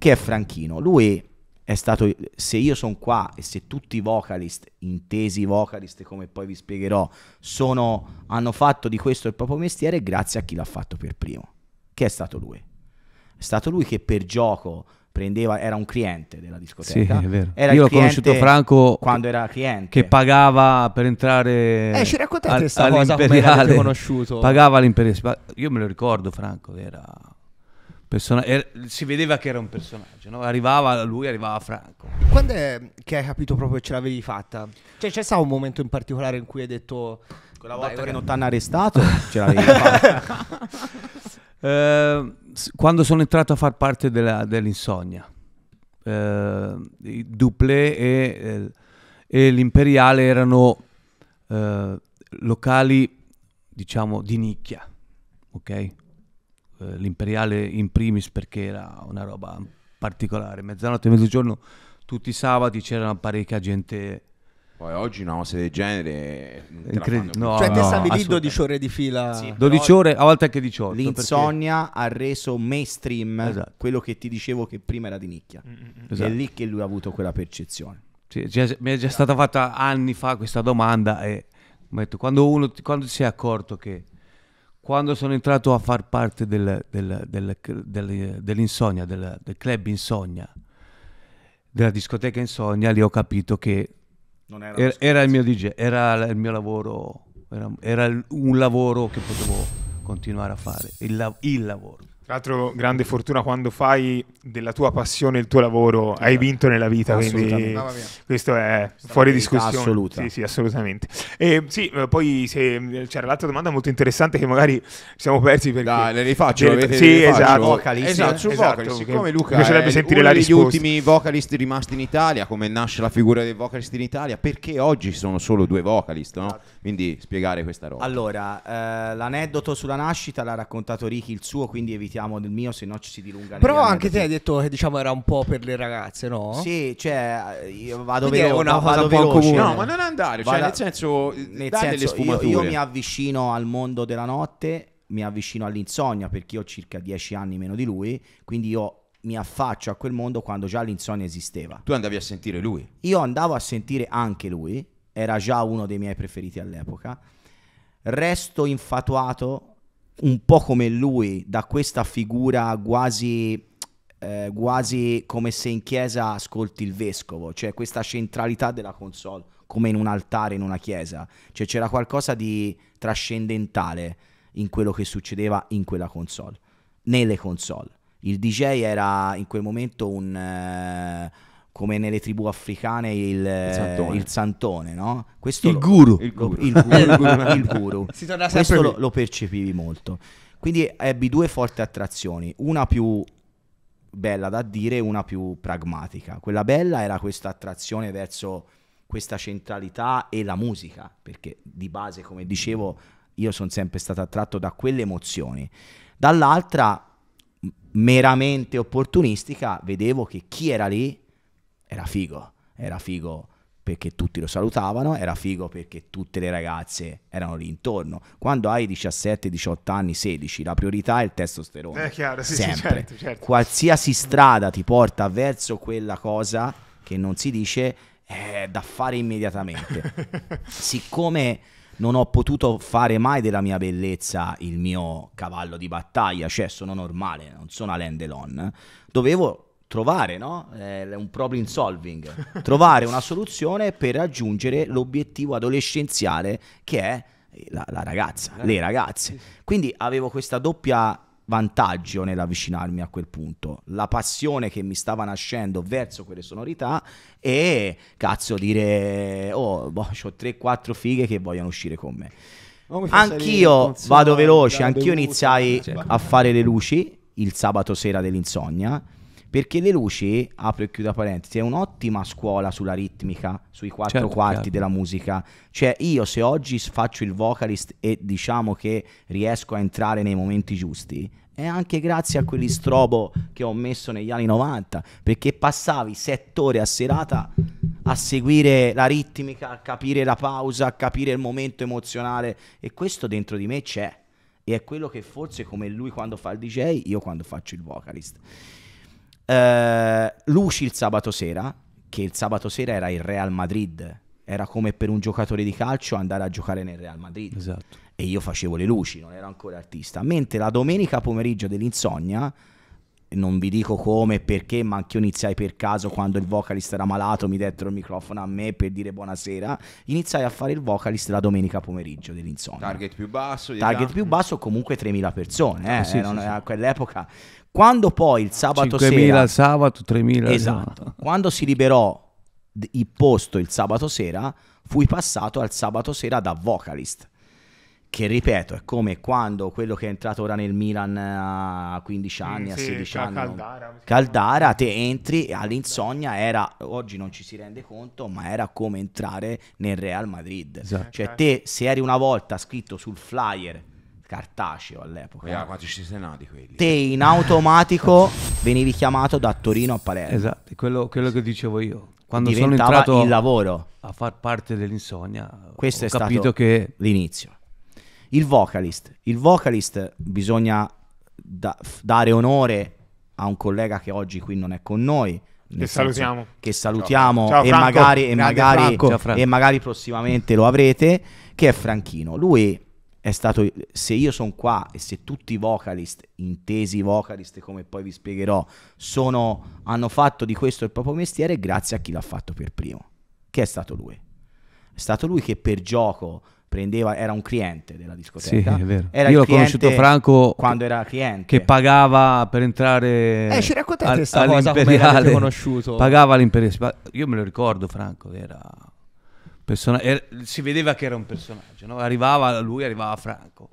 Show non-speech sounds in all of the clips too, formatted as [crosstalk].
che è Franchino. Lui è stato, se io sono qua e se tutti i vocalist, intesi vocalist come poi vi spiegherò, sono, hanno fatto di questo il proprio mestiere grazie a chi l'ha fatto per primo, che è stato lui. È stato lui che per gioco prendeva, era un cliente della discoteca. Sì, era Io l'ho conosciuto Franco quando era cliente. Che pagava per entrare eh, ci raccontate questa cosa come l'avete conosciuto. Pagava l'Imperiale. Io me lo ricordo Franco, era Persona- era- si vedeva che era un personaggio, no? arrivava lui, arrivava Franco. Quando è che hai capito proprio che ce l'avevi fatta? Cioè, c'è stato un momento in particolare in cui hai detto. Quella volta che non ti hanno arrestato, [laughs] ce l'avevi fatta. [laughs] Eh, quando sono entrato a far parte della- dell'insonnia, eh, Duplé e, eh, e l'Imperiale erano eh, locali, diciamo, di nicchia, ok? Eh, l'imperiale in primis perché era una roba particolare, mezzanotte e mezzogiorno tutti i sabati c'era parecchia gente poi oggi una cosa del genere Incredi- no, cioè te stavi lì 12 ore di fila sì, 12 ore a volte anche 18 l'insonnia perché... ha reso mainstream esatto. quello che ti dicevo che prima era di nicchia mm, mm, mm. esatto. è lì che lui ha avuto quella percezione sì, già, mi è già stata fatta anni fa questa domanda e quando uno quando si è accorto che quando sono entrato a far parte del, del, del, dell'insonnia, del, club insonnia, della discoteca insonnia, lì ho capito che era, era, era, il mio DJ, era il mio lavoro, era, era, un lavoro che potevo continuare a fare, il, il lavoro. Tra l'altro, grande fortuna quando fai della tua passione il tuo lavoro, hai eh. vinto nella vita, quindi questo è Stabilità fuori discussione. Assoluta. Sì, sì, assolutamente. E, sì, eh, poi se, c'era l'altra domanda molto interessante che magari siamo persi perché... Dai, le rifaccio, del, avete Sì, esatto. Vocalist, esatto, esatto, vocalist, siccome Luca mi piacerebbe è sentire uno la degli risposta. ultimi vocalist rimasti in Italia, come nasce la figura dei vocalist in Italia, perché oggi sono solo due vocalist, no? Esatto. Quindi spiegare questa roba. Allora, eh, l'aneddoto sulla nascita l'ha raccontato Ricky il suo, quindi evitiamo partiamo del mio, se no ci si dilunga. Però anche te hai detto che diciamo era un po' per le ragazze, no? Sì, cioè io vado Quindi vero, una cosa vado un po' No, ma non andare, cioè, nel senso, nel senso io, io mi avvicino al mondo della notte, mi avvicino all'insonnia perché io ho circa 10 anni meno di lui, quindi io mi affaccio a quel mondo quando già l'insonnia esisteva. Tu andavi a sentire lui? Io andavo a sentire anche lui, era già uno dei miei preferiti all'epoca. Resto infatuato un po' come lui, da questa figura quasi eh, quasi come se in chiesa ascolti il vescovo, cioè questa centralità della console, come in un altare, in una chiesa, cioè c'era qualcosa di trascendentale in quello che succedeva in quella console, nelle console. Il DJ era in quel momento un... Eh, come nelle tribù africane il, il santone, il santone no? Questo il, lo, guru. il guru. [laughs] Il guru. il guru. [laughs] il guru. Questo lo, lo percepivi molto. Quindi ebbi due forti attrazioni, una più bella da dire e una più pragmatica. Quella bella era questa attrazione verso questa centralità e la musica, perché di base, come dicevo, io sono sempre stato attratto da quelle emozioni. Dall'altra, meramente opportunistica, vedevo che chi era lì era figo, era figo perché tutti lo salutavano, era figo perché tutte le ragazze erano lì intorno. Quando hai 17, 18 anni, 16, la priorità è il testosterone. È eh, chiaro, sì, Sempre. Sì, certo, certo. Qualsiasi strada ti porta verso quella cosa che non si dice è da fare immediatamente. [laughs] Siccome non ho potuto fare mai della mia bellezza il mio cavallo di battaglia, cioè sono normale, non sono Alain Delon, dovevo trovare no? eh, un problem solving, trovare una [laughs] soluzione per raggiungere l'obiettivo adolescenziale che è la, la ragazza, eh, le ragazze. Quindi avevo questa doppia vantaggio nell'avvicinarmi a quel punto, la passione che mi stava nascendo verso quelle sonorità e cazzo dire oh, boh, ho 3-4 fighe che vogliono uscire con me. Oh, anch'io vado veloce, anch'io iniziai a fare le luci il sabato sera dell'insonnia perché Le Luci, apro e chiudo parentesi, è un'ottima scuola sulla ritmica, sui quattro certo, quarti chiaro. della musica. Cioè io se oggi faccio il vocalist e diciamo che riesco a entrare nei momenti giusti, è anche grazie a quelli strobo che ho messo negli anni 90, perché passavi sette ore a serata a seguire la ritmica, a capire la pausa, a capire il momento emozionale e questo dentro di me c'è e è quello che forse come lui quando fa il DJ, io quando faccio il vocalist eh, luci il sabato sera, che il sabato sera era il Real Madrid. Era come per un giocatore di calcio andare a giocare nel Real Madrid. Esatto. E io facevo le luci, non ero ancora artista. Mentre la domenica pomeriggio dell'insonnia non vi dico come e perché, ma anche io iniziai per caso quando il vocalist era malato, mi dettero il microfono a me per dire buonasera. Iniziai a fare il vocalist la domenica pomeriggio dell'insonnia. Target più basso, target più basso, comunque 3.000 persone. Ah, eh, sì, eh, sì, sì. A quell'epoca, quando poi il sabato 5.000 sera, sabato, 3.000 esatto. No. [laughs] Quando si liberò il posto il sabato sera, fui passato al sabato sera da vocalist che ripeto è come quando quello che è entrato ora nel Milan eh, a 15 mm, anni, mm, a 16 anni, Caldara, Caldara, te entri all'insonnia era, oggi non ci si rende conto, ma era come entrare nel Real Madrid. Esatto. Cioè eh, te eh. se eri una volta scritto sul flyer cartaceo all'epoca. Yeah, quanti ci sei nati quelli? Te in automatico venivi chiamato da Torino a Palermo. Esatto, quello, quello che dicevo io quando diventava sono entrato il lavoro a far parte dell'insonnia questo ho è capito stato che l'inizio il vocalist. Il vocalist bisogna da- dare onore a un collega che oggi qui non è con noi. Che salutiamo. che salutiamo. Ciao. Ciao, e, magari, e, magari, Ciao, e, magari, prossimamente lo avrete, che è Franchino. Lui è stato, se io sono qua e se tutti i vocalist, intesi vocalist come poi vi spiegherò, sono, hanno fatto di questo il proprio mestiere grazie a chi l'ha fatto per primo, che è stato lui. È stato lui che per gioco prendeva, era un cliente della discoteca. Sì, è vero. Era Io ho conosciuto Franco quando era cliente. Che pagava per entrare. Eh, ci raccontate questa cosa come l'avete conosciuto. Pagava l'imperiale. Io me lo ricordo, Franco, era. Persona- era... si vedeva che era un personaggio, no? arrivava lui, arrivava Franco.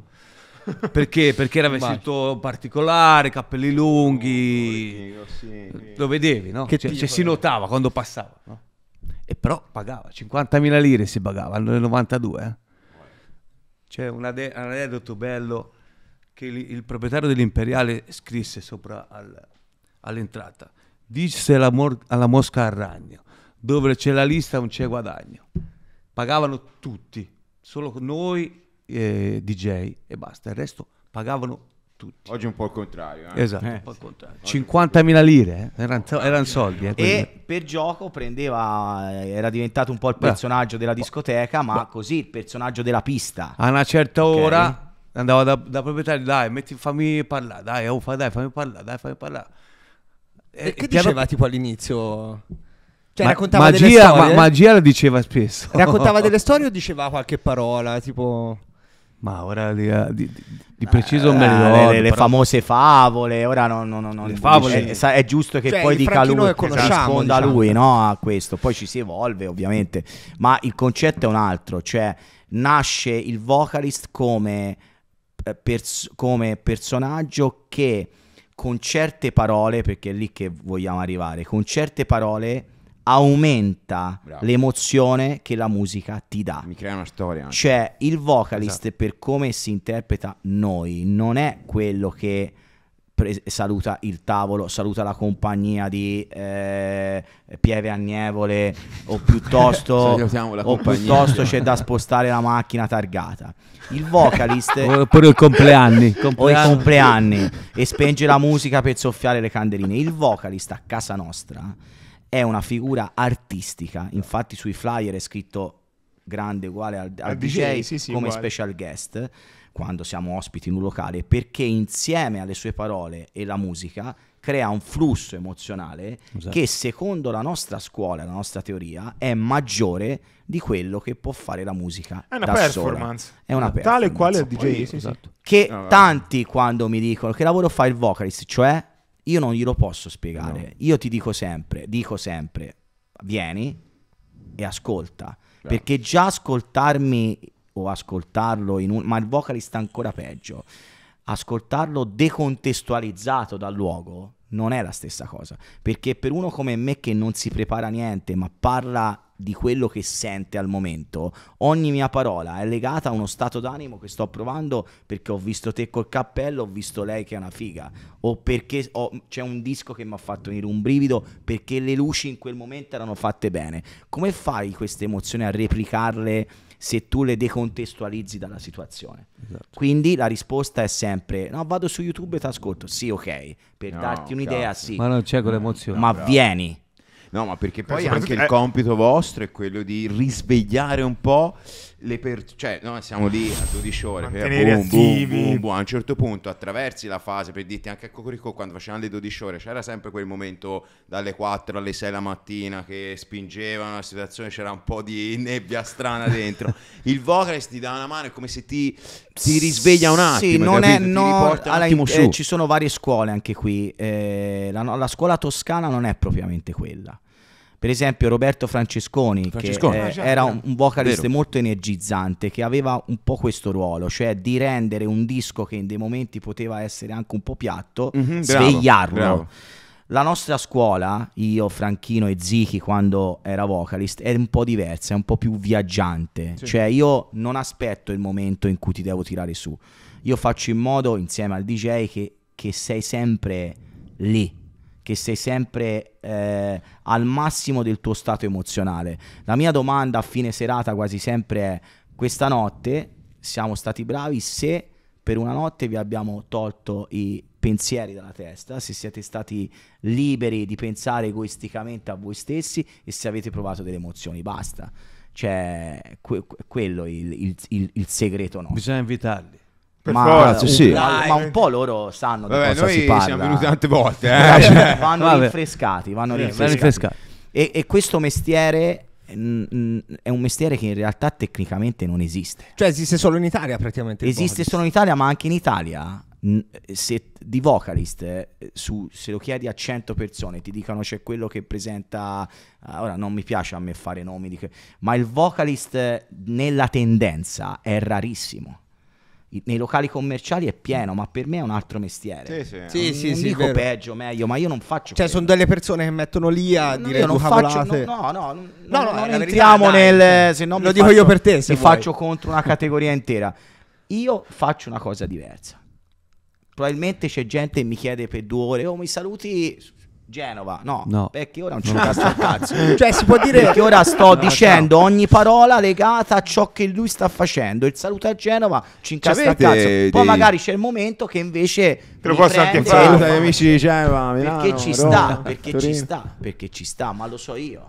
Perché? [laughs] Perché era vestito particolare, capelli lunghi, oh, lo vedevi, no? Che cioè, cioè si notava quando passava, no? E però pagava 50.000 lire si pagava nel 92, eh? C'è un, ade- un aneddoto bello che il, il proprietario dell'Imperiale scrisse sopra al, all'entrata. Disse la mor- alla mosca a ragno, dove c'è la lista non c'è guadagno. Pagavano tutti, solo noi eh, DJ e basta, il resto pagavano tutti. Oggi è un po' il contrario. Eh? Esatto. Eh, contrario. 50.000 lire, eh? erano, eran ah, soldi. Eh, e per gioco prendeva, era diventato un po' il personaggio Beh. della discoteca, ma Beh. così il personaggio della pista. A una certa okay. ora andava da, da, proprietario, dai, metti, fammi parlare, dai, oh, fa, dai, fammi parlare, dai, fammi parlare. E, e che diceva tipo all'inizio? Cioè, ma, raccontava magia, delle storie? Ma, magia lo diceva spesso. Raccontava [laughs] delle storie o diceva qualche parola? Tipo... Ma ora eh, di, di, di eh, preciso me eh, le, ricordo, le, le famose favole, ora no, no, no, no favole, è, è, giusto che cioè, poi dica lui, risponda diciamo. lui no, a questo, poi ci si evolve ovviamente, ma il concetto è un altro, cioè nasce il vocalist come, pers- come personaggio che con certe parole, perché è lì che vogliamo arrivare, con certe parole aumenta Bravo. l'emozione che la musica ti dà. Mi crea una storia. Anche. Cioè, il vocalist esatto. per come si interpreta noi non è quello che pre- saluta il tavolo, saluta la compagnia di eh, Pieve Annevole o [laughs] piuttosto, o piuttosto c'è da spostare la macchina targata. Il vocalist [laughs] oppure il compleanno. [laughs] o i compleanni e spenge la musica per soffiare le candeline. Il vocalist a casa nostra è una figura artistica, infatti sui flyer è scritto grande uguale al, al DJ, DJ sì, sì, come uguale. special guest quando siamo ospiti in un locale perché insieme alle sue parole e la musica crea un flusso emozionale esatto. che secondo la nostra scuola, la nostra teoria, è maggiore di quello che può fare la musica. È una performance. Sola. È una performance. Tale quale il DJ. Poi, sì, esatto. Che no, tanti quando mi dicono che lavoro fa il vocalist, cioè io non glielo posso spiegare. No. Io ti dico sempre, dico sempre, vieni e ascolta. Certo. Perché già ascoltarmi o ascoltarlo in un... ma il vocalist è ancora peggio. Ascoltarlo decontestualizzato dal luogo non è la stessa cosa. Perché per uno come me che non si prepara niente, ma parla di quello che sente al momento. Ogni mia parola è legata a uno stato d'animo che sto provando perché ho visto te col cappello, ho visto lei che è una figa, o perché ho, c'è un disco che mi ha fatto venire un brivido perché le luci in quel momento erano fatte bene. Come fai queste emozioni a replicarle se tu le decontestualizzi dalla situazione? Esatto. Quindi la risposta è sempre: no, vado su YouTube e ti ascolto. Sì, ok, per no, darti un'idea, cazzo. sì. Ma non c'è quell'emozione. Ma bravo. vieni No, ma perché poi anche il eh, compito vostro è quello di risvegliare un po' le per... cioè noi siamo lì a 12 ore boom, boom, boom, boom, a un certo punto attraversi la fase per dirti anche a Cocorico quando facevano le 12 ore c'era sempre quel momento dalle 4 alle 6 la mattina che spingevano la situazione c'era un po' di nebbia strana dentro [laughs] il vocalist ti dà una mano è come se ti, ti risveglia un attimo sì, non capito? è, no, allora, eh, ci sono varie scuole anche qui eh, la, la scuola toscana non è propriamente quella per esempio Roberto Francesconi, Francesconi. che eh, ah, era un, un vocalist Vero. molto energizzante, che aveva un po' questo ruolo, cioè di rendere un disco che in dei momenti poteva essere anche un po' piatto, mm-hmm, svegliarlo. Bravo, bravo. La nostra scuola, io, Franchino e Zichi, quando era vocalist, è un po' diversa, è un po' più viaggiante. Sì. Cioè, io non aspetto il momento in cui ti devo tirare su. Io faccio in modo, insieme al DJ, che, che sei sempre lì che sei sempre eh, al massimo del tuo stato emozionale. La mia domanda a fine serata quasi sempre è questa notte siamo stati bravi se per una notte vi abbiamo tolto i pensieri dalla testa, se siete stati liberi di pensare egoisticamente a voi stessi e se avete provato delle emozioni, basta. Cioè, que- quello il, il, il, il segreto no. Bisogna invitarli. Ma, forza, sì. un, ma, un po' loro sanno Vabbè, di cosa si parla. siamo venuti tante volte, [laughs] cioè, eh? vanno Vabbè. rinfrescati, vanno sì, rinfrescati. rinfrescati. E, e questo mestiere è un mestiere che in realtà tecnicamente non esiste. Cioè esiste solo in Italia praticamente. Esiste solo in Italia, ma anche in Italia se di vocalist eh, su, se lo chiedi a 100 persone ti dicono c'è quello che presenta eh, ora non mi piace a me fare nomi di, ma il vocalist nella tendenza è rarissimo nei locali commerciali è pieno, ma per me è un altro mestiere. Sì, sì. sì, non, sì, non sì, dico peggio, meglio, ma io non faccio. Cioè, sono delle persone che mettono lì a no, dire io non faccio, no, no, no, no, no, no non entriamo verità, nel. Se no lo dico faccio, io per te. Se mi faccio contro una categoria intera. Io faccio una cosa diversa. Probabilmente c'è gente che mi chiede per due ore, oh mi saluti, Genova, no, no, perché ora non ci cazzo al cazzo. [laughs] cioè, si può dire che ora sto no, dicendo no. ogni parola legata a ciò che lui sta facendo. Il saluto a Genova ci incastra a cazzo. Poi dei... magari c'è il momento che invece Te lo posso anche fare, amici di Genova, Milano, perché ci Roma, sta, perché Torino. ci sta, perché ci sta, ma lo so io.